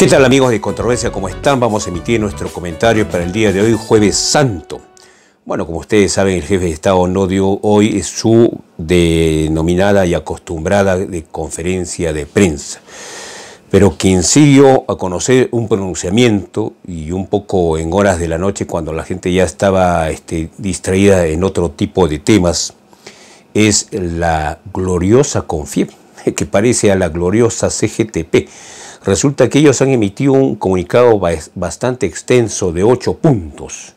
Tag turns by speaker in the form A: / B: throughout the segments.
A: ¿Qué tal amigos de Controversia? ¿Cómo están? Vamos a emitir nuestro comentario para el día de hoy, jueves santo. Bueno, como ustedes saben, el jefe de Estado no dio hoy su denominada y acostumbrada conferencia de prensa. Pero quien siguió a conocer un pronunciamiento y un poco en horas de la noche cuando la gente ya estaba este, distraída en otro tipo de temas, es la gloriosa CONFIEP, que parece a la gloriosa CGTP Resulta que ellos han emitido un comunicado bastante extenso de ocho puntos.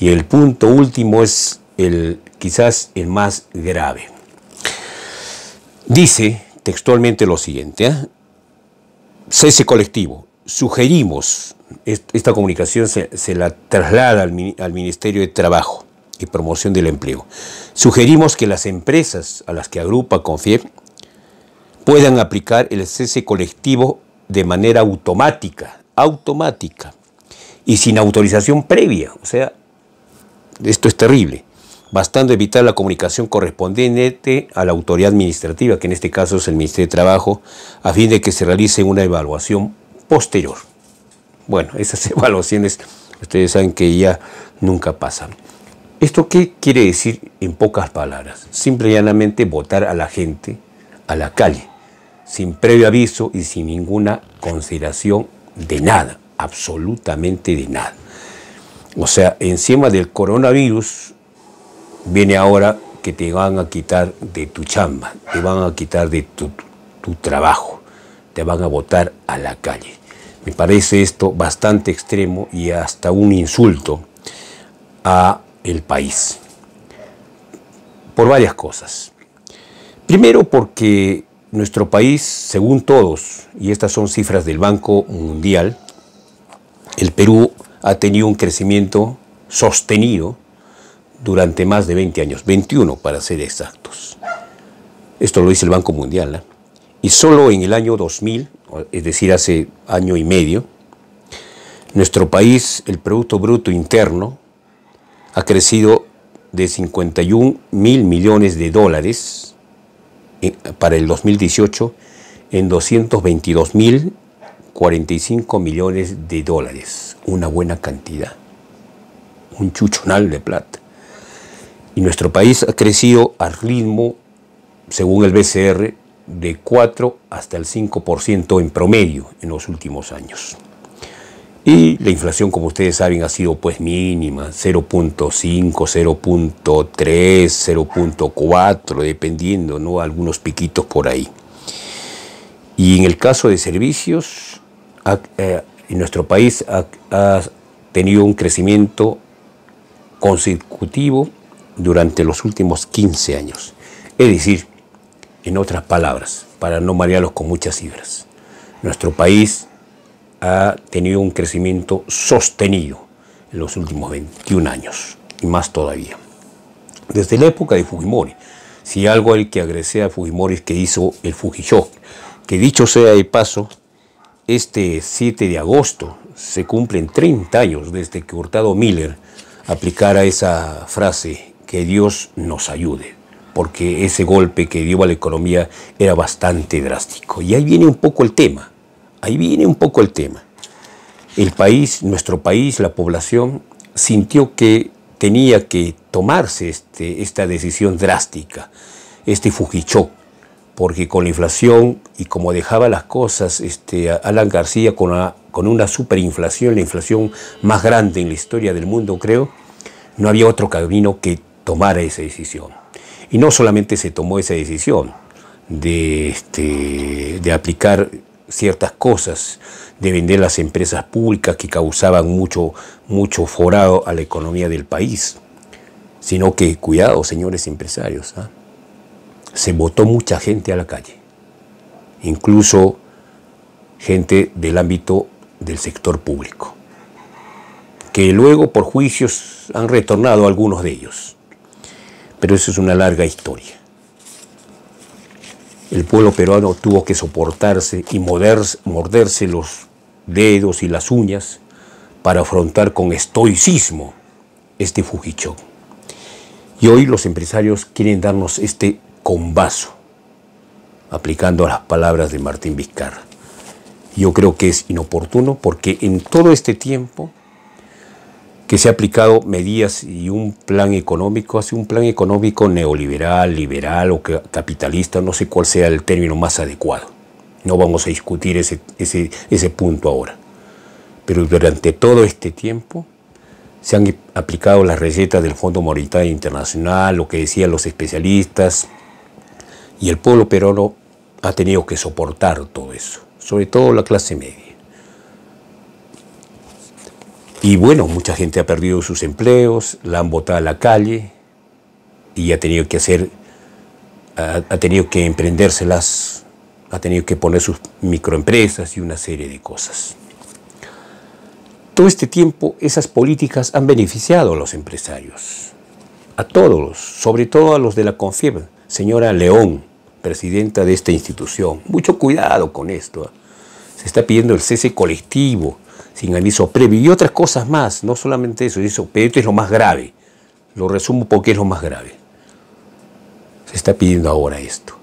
A: Y el punto último es el quizás el más grave. Dice textualmente lo siguiente. ¿eh? Cese colectivo. Sugerimos, esta comunicación se, la traslada al, al Ministerio de Trabajo y Promoción del Empleo. Sugerimos que las empresas a las que agrupa CONFIEP puedan aplicar el cese colectivo de manera automática, automática y sin autorización previa. O sea, esto es terrible, bastando evitar la comunicación correspondiente a la autoridad administrativa, que en este caso es el Ministerio de Trabajo, a fin de que se realice una evaluación posterior. Bueno, esas evaluaciones ustedes saben que ya nunca pasan. ¿Esto qué quiere decir en pocas palabras? Simple y llanamente votar a la gente a la calle sin previo aviso y sin ninguna consideración de nada, absolutamente de nada. O sea, encima del coronavirus viene ahora que te van a quitar de tu chamba, te van a quitar de tu, trabajo, te van a botar a la calle. Me parece esto bastante extremo y hasta un insulto a el país. Por varias cosas. Primero porque nuestro país, según todos, y estas son cifras del Banco Mundial, el Perú ha tenido un crecimiento sostenido durante más de 20 años, 21 para ser exactos. Esto lo dice el Banco Mundial. ¿eh? Y solo en el año 2000, es decir, hace año y medio, nuestro país, el Producto Bruto Interno, ha crecido de 51 mil millones de dólares eh, para el 2018 en 222.045 millones de dólares, una buena cantidad, un chuchonal de plata. Y nuestro país ha crecido al ritmo, según el BCR, de 4 hasta el 5% en promedio en los últimos años. Y la inflación, como ustedes saben, ha sido pues mínima, 0.5, 0.3, 0.4, dependiendo, ¿no? Algunos piquitos por ahí. Y en el caso de servicios, eh, en nuestro país ha tenido un crecimiento consecutivo durante los últimos 15 años. Es decir, en otras palabras, para no marearlos con muchas cifras, nuestro país ha tenido un crecimiento sostenido en los últimos 21 años y más todavía. Desde la época de Fujimori, si algo el que agresé a Fujimori es que hizo el Fujishok, que dicho sea de paso, este 7 de agosto se cumplen 30 años desde que Hurtado Miller aplicara esa frase, que Dios nos ayude, porque ese golpe que dio a la economía era bastante drástico. Y ahí viene un poco el tema Ahí viene un poco el tema. El país, nuestro país, la población, sintió que tenía que tomarse este, esta decisión drástica, este fujichó, porque con la inflación y como dejaba las cosas este, Alan García con una, con una superinflación, la inflación más grande en la historia del mundo, creo, no había otro camino que tomar esa decisión. Y no solamente se tomó esa decisión de este, aplicar ciertas cosas, de vender las empresas públicas que causaban mucho, mucho forado a la economía del país. Sino que, cuidado, señores empresarios, ¿ah? se votó mucha gente a la calle, incluso gente del ámbito del sector público, que luego por juicios han retornado algunos de ellos. Pero eso es una larga historia. El pueblo peruano tuvo que soportarse y morderse, los dedos y las uñas para afrontar con estoicismo este Fujichón. Y hoy los empresarios quieren darnos este combazo, aplicando las palabras de Martín Vizcarra. Yo creo que es inoportuno porque en todo este tiempo que se ha aplicado medidas y un plan económico, hace un plan económico neoliberal, liberal o capitalista, no sé cuál sea el término más adecuado. No vamos a discutir ese, ese, punto ahora. Pero durante todo este tiempo se han aplicado las recetas del Fondo Monetario Internacional, lo que decían los especialistas, y el pueblo peruano ha tenido que soportar todo eso, sobre todo la clase media. Y bueno, mucha gente ha perdido sus empleos, la han botado a la calle y ha tenido que hacer, ha, tenido que emprendérselas, ha tenido que poner sus microempresas y una serie de cosas. Todo este tiempo esas políticas han beneficiado a los empresarios, a todos, sobre todo a los de la CONFIEB. Señora León, presidenta de esta institución, mucho cuidado con esto. ¿ah? Se está pidiendo el cese colectivo sin aviso previo y otras cosas más, no solamente eso, eso, pero esto es lo más grave. Lo resumo porque es lo más grave. Se está pidiendo ahora esto.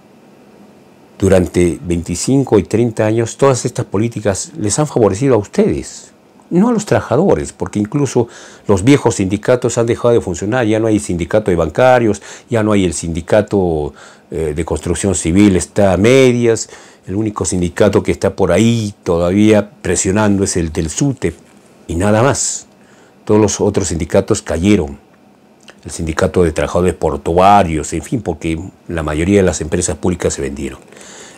A: Durante 25 y 30 años todas estas políticas les han favorecido a ustedes, no a los trabajadores, porque incluso los viejos sindicatos han dejado de funcionar, ya no hay sindicato de bancarios, ya no hay el sindicato eh, de construcción civil, está a medias, el único sindicato que está por ahí todavía presionando es el del SUTEP y nada más. Todos los otros sindicatos cayeron. El sindicato de trabajadores portuarios, en fin, porque la mayoría de las empresas públicas se vendieron.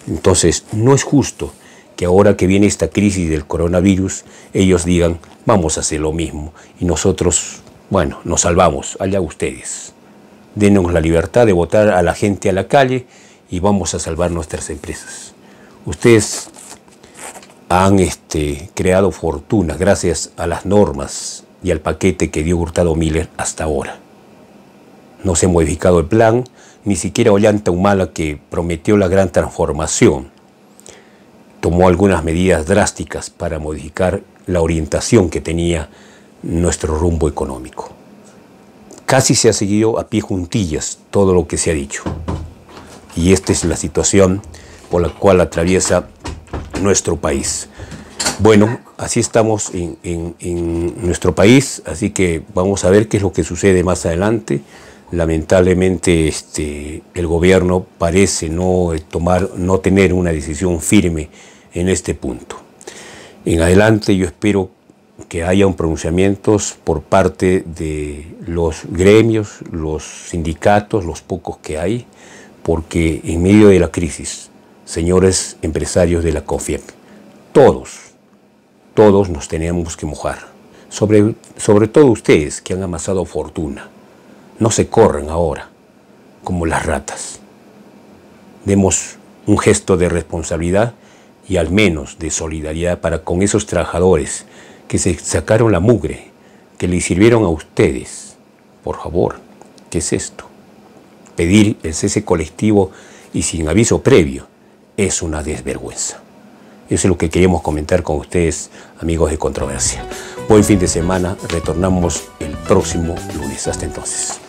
A: Entonces, no es justo que ahora que viene esta crisis del coronavirus, ellos digan, vamos a hacer lo mismo y nosotros, bueno, nos salvamos, allá ustedes. Denos la libertad de votar a la gente a la calle y vamos a salvar nuestras empresas. Ustedes han este, creado fortunas gracias a las normas y al paquete que dio Hurtado Miller hasta ahora. No se ha modificado el plan, ni siquiera Ollanta Humala, que prometió la gran transformación, tomó algunas medidas drásticas para modificar la orientación que tenía nuestro rumbo económico. Casi se ha seguido a pie juntillas todo lo que se ha dicho. Y esta es la situación por la cual atraviesa nuestro país. Bueno, así estamos en, nuestro país, así que vamos a ver qué es lo que sucede más adelante. Lamentablemente este, el gobierno parece no, eh, tomar, no tener una decisión firme en este punto. En adelante yo espero que haya un pronunciamientos por parte de los gremios, los sindicatos, los pocos que hay, porque en medio de la crisis señores empresarios de la COFIEP, todos, todos nos tenemos que mojar, sobre, sobre todo ustedes que han amasado fortuna. No se corran ahora como las ratas. Demos un gesto de responsabilidad y al menos de solidaridad para con esos trabajadores que se sacaron la mugre, que le sirvieron a ustedes. Por favor, ¿qué es esto? Pedir el cese colectivo y sin aviso previo es una desvergüenza. Eso es lo que queríamos comentar con ustedes, amigos de Controversia. Buen fin de semana, retornamos el próximo lunes. Hasta entonces.